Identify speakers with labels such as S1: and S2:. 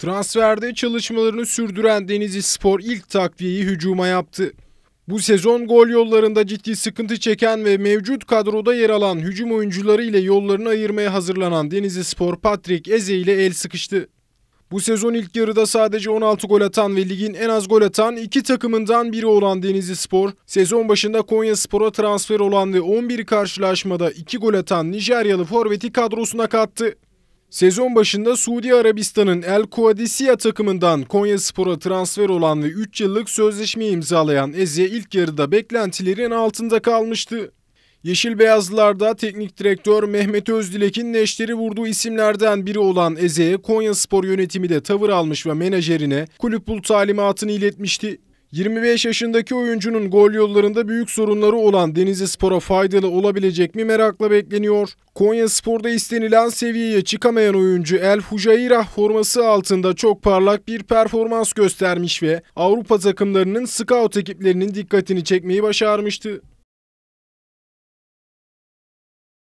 S1: Transferde çalışmalarını sürdüren Denizli Spor ilk takviyeyi hücuma yaptı. Bu sezon gol yollarında ciddi sıkıntı çeken ve mevcut kadroda yer alan hücum oyuncuları ile yollarını ayırmaya hazırlanan Denizli Spor Patrick Eze ile el sıkıştı. Bu sezon ilk yarıda sadece 16 gol atan ve ligin en az gol atan iki takımından biri olan Denizli Spor, sezon başında Konya Spor'a transfer olan ve 11 karşılaşmada 2 gol atan Nijeryalı forveti kadrosuna kattı. Sezon başında Suudi Arabistan'ın El Kuadisiya takımından Konya Spor'a transfer olan ve 3 yıllık sözleşme imzalayan Eze ilk yarıda beklentilerin altında kalmıştı. Yeşil Beyazlılar'da teknik direktör Mehmet Özdilek'in neşteri vurduğu isimlerden biri olan Eze'ye Konya Spor yönetimi de tavır almış ve menajerine kulüp bul talimatını iletmişti. 25 yaşındaki oyuncunun gol yollarında büyük sorunları olan Denizli Spor'a faydalı olabilecek mi merakla bekleniyor. Konya Spor'da istenilen seviyeye çıkamayan oyuncu El Fujaira forması altında çok parlak bir performans göstermiş ve Avrupa takımlarının scout ekiplerinin dikkatini çekmeyi başarmıştı.